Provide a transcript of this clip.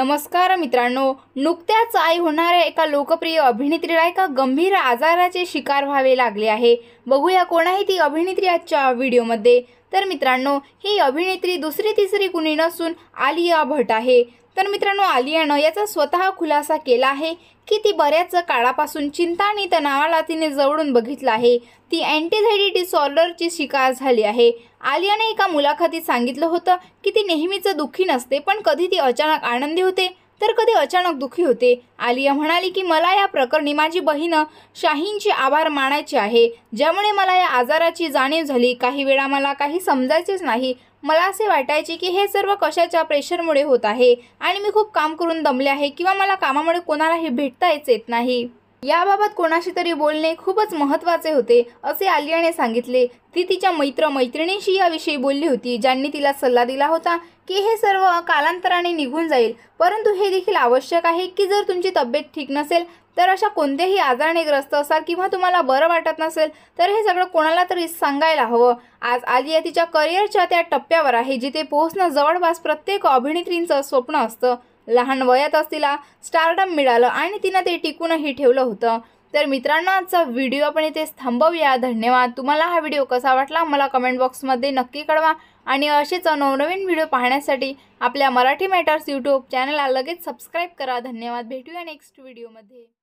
नमस्कार मित्रांनो नुकत्याच आई होणाऱ्या एका लोकप्रिय अभिनेत्रीला एका गंभीर आजाराचे शिकार व्हावे लागले आहे बघूया कोणाही ती अभिनेत्री आजच्या व्हिडिओमध्ये तर मित्रांनो ही अभिनेत्री दुसरी तिसरी गुणी नसून आलिया भट आहे तर मित्रांनो आलियानं याचा स्वतः खुलासा केला आहे की ती बऱ्याच काळापासून चिंता आणि तणावाला तिने जवळून बघितलं आहे ती अँटीझायडी डिसऑर्डरची शिकार झाली आहे आलियाने एका मुलाखतीत सांगितलं होतं की ती नेहमीच दुःखी नसते पण कधी ती अचानक आनंदी होते तर कधी अचानक दुखी होते आलिया म्हणाली की मला या प्रकरणी माझी बहीण शाहींचे आभार मानायचे आहे ज्यामुळे मला या आजाराची जाणीव झाली काही वेळा मला काही समजायचेच नाही मला असे वाटायचे की हे सर्व कशाच्या प्रेशरमुळे होत आहे आणि मी खूप काम करून दमले आहे किंवा मला कामामुळे कोणालाही भेटता येत नाही याबाबत कोणाशी तरी बोलणे खूपच महत्त्वाचे होते असे आलियाने सांगितले ती तिच्या मैत्र मैत्रिणीशी याविषयी बोलली होती ज्यांनी तिला सल्ला दिला होता की हे सर्व कालांतराने निघून जाईल परंतु हे देखील आवश्यक आहे की जर तुमची तब्येत ठीक नसेल तर अशा कोणत्याही आजाराने ग्रस्त असाल किंवा तुम्हाला बरं वाटत नसेल तर हे सगळं कोणाला तरी सांगायला हवं आज आलिया तिच्या करिअरच्या त्या टप्प्यावर आहे जिथे पोहोचणं जवळपास प्रत्येक अभिनेत्रींचं स्वप्न असतं लहान वयातच तिला स्टारडम मिळालं आणि तिनं ते टिकूनही ठेवलं होतं तर मित्रांनो आजचा व्हिडिओ आपण इथे थांबवूया धन्यवाद तुम्हाला हा व्हिडिओ कसा वाटला मला कमेंट बॉक्समध्ये नक्की कळवा आणि असेच नवनवीन व्हिडिओ पाहण्यासाठी आपल्या मराठी मॅटर्स यूट्यूब चॅनलला लगेच सबस्क्राईब करा धन्यवाद भेटूया नेक्स्ट व्हिडिओमध्ये